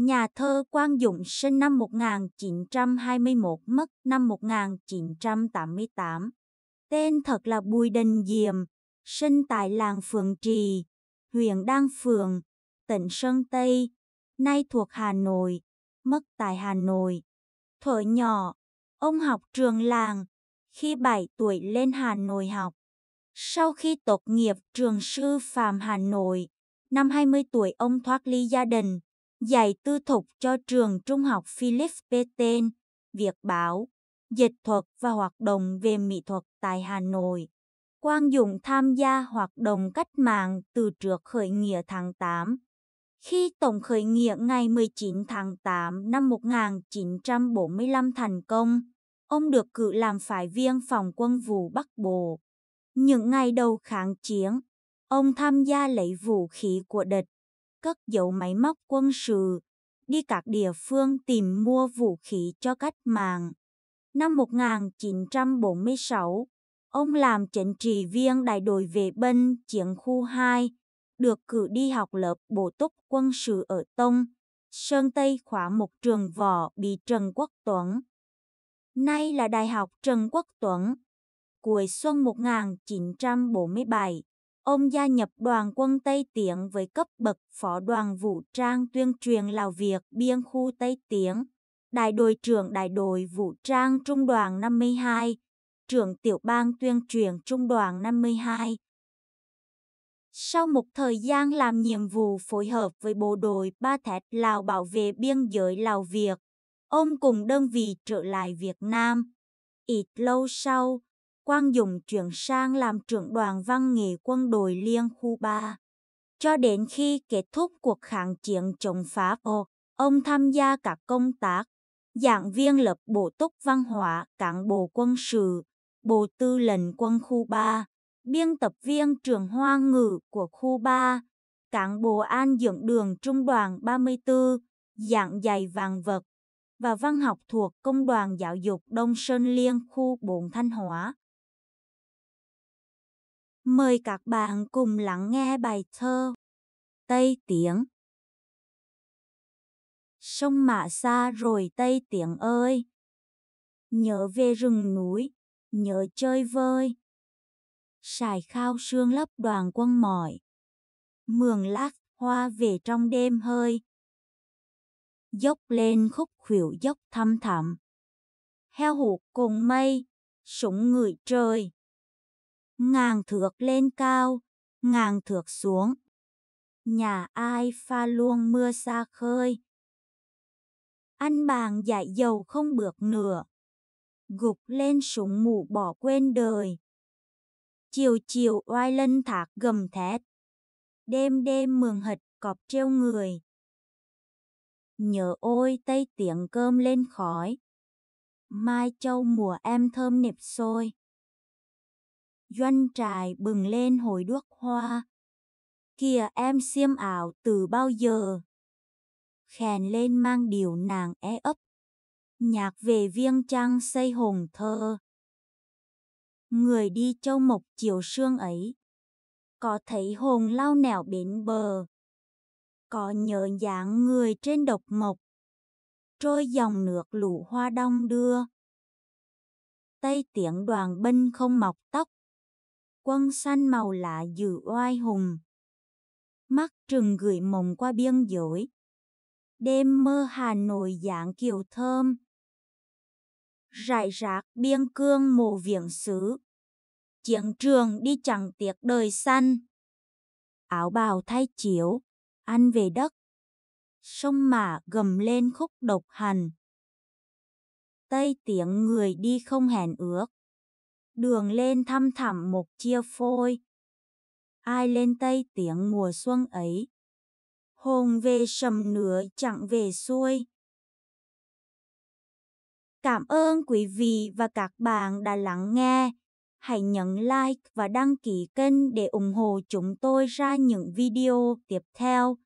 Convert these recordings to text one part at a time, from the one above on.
Nhà thơ Quang Dụng sinh năm 1921 mất năm 1988. Tên thật là Bùi Đình Diệm, sinh tại làng Phường Trì, huyện Đan phượng tỉnh Sơn Tây, nay thuộc Hà Nội, mất tại Hà Nội. Thuở nhỏ, ông học trường làng, khi 7 tuổi lên Hà Nội học. Sau khi tốt nghiệp trường sư phạm Hà Nội, năm 20 tuổi ông thoát ly gia đình, dạy tư thục cho trường trung học Philip Petain, việc báo, dịch thuật và hoạt động về mỹ thuật tại Hà Nội. Quang Dũng tham gia hoạt động cách mạng từ trước khởi nghĩa tháng 8. Khi Tổng khởi nghĩa ngày 19 tháng 8 năm 1945 thành công, ông được cử làm phái viên phòng quân vụ Bắc Bộ. Những ngày đầu kháng chiến, ông tham gia lấy vũ khí của địch cất giấu máy móc quân sự, đi các địa phương tìm mua vũ khí cho cách mạng. Năm 1946, ông làm chính trị viên đại đội vệ binh chiến khu 2, được cử đi học lớp bổ túc quân sự ở Tông, Sơn Tây khóa một trường võ bị Trần Quốc Tuấn. Nay là Đại học Trần Quốc Tuấn. Cuối xuân 1947, ông gia nhập đoàn quân Tây Tiến với cấp bậc phó đoàn vũ trang tuyên truyền Lào Việt biên khu Tây Tiến, đại đội trưởng đại đội vũ trang trung đoàn 52, trưởng tiểu bang tuyên truyền trung đoàn 52. Sau một thời gian làm nhiệm vụ phối hợp với bộ đội Ba Thét Lào bảo vệ biên giới Lào Việt, ông cùng đơn vị trở lại Việt Nam. Ít lâu sau, Quang Dũng chuyển sang làm trưởng đoàn văn nghệ quân đội Liên khu 3. Cho đến khi kết thúc cuộc kháng chiến chống Pháp, ông tham gia các công tác, giảng viên lập bộ túc văn hóa, cán bộ quân sự, bộ tư lệnh quân khu 3, biên tập viên trường hoa ngữ của khu 3, cán bộ an dưỡng đường trung đoàn 34, giảng dạy vàng vật và văn học thuộc Công đoàn Giáo dục Đông Sơn Liên khu 4 Thanh Hóa. Mời các bạn cùng lắng nghe bài thơ Tây Tiếng Sông Mã xa rồi Tây Tiếng ơi! Nhớ về rừng núi, nhớ chơi vơi. Sải khao sương lấp đoàn quân mỏi. Mường lát hoa về trong đêm hơi. Dốc lên khúc khuỷu dốc thăm thẳm. Heo hụt cùng mây, súng người trời ngàn thước lên cao, ngàn thước xuống. Nhà ai pha luông mưa xa khơi. Anh bàn dại dầu không bước nửa. Gục lên súng mù bỏ quên đời. Chiều chiều oai lân thạc gầm thét. Đêm đêm mường hịch cọp treo người. Nhớ ôi tây tiếng cơm lên khói. Mai châu mùa em thơm nệp sôi doanh trại bừng lên hồi đuốc hoa. Kìa em xiêm ảo từ bao giờ? Khèn lên mang điều nàng é ấp. Nhạc về viêng trăng xây hồn thơ. Người đi châu mộc chiều sương ấy. Có thấy hồn lao nẻo bến bờ. Có nhớ dáng người trên độc mộc. Trôi dòng nước lũ hoa đông đưa tây tiếng đoàn binh không mọc tóc quân xanh màu lạ dự oai hùng. Mắt trừng gửi mộng qua biên giới. Đêm mơ Hà Nội dạng kiều thơm. Rải rác biên cương mộ viện xứ. Chiến trường đi chẳng tiếc đời xanh. Áo bào thay chiếu, ăn về đất. Sông mã gầm lên khúc độc hành. Tây tiếng người đi không hẹn ước đường lên thăm thẳm một chia phôi. Ai lên tây tiếng mùa xuân ấy, hồn về sầm nửa chẳng về xuôi. Cảm ơn quý vị và các bạn đã lắng nghe. Hãy nhấn like và đăng ký kênh để ủng hộ chúng tôi ra những video tiếp theo.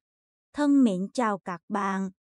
Thân mến chào các bạn.